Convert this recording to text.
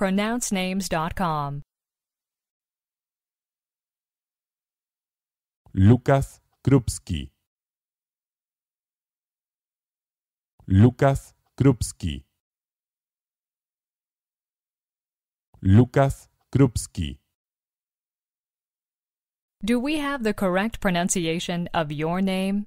pronouncenames.com. Lucas Krupski. Lucas Krupski. Lucas Krupski. Do we have the correct pronunciation of your name?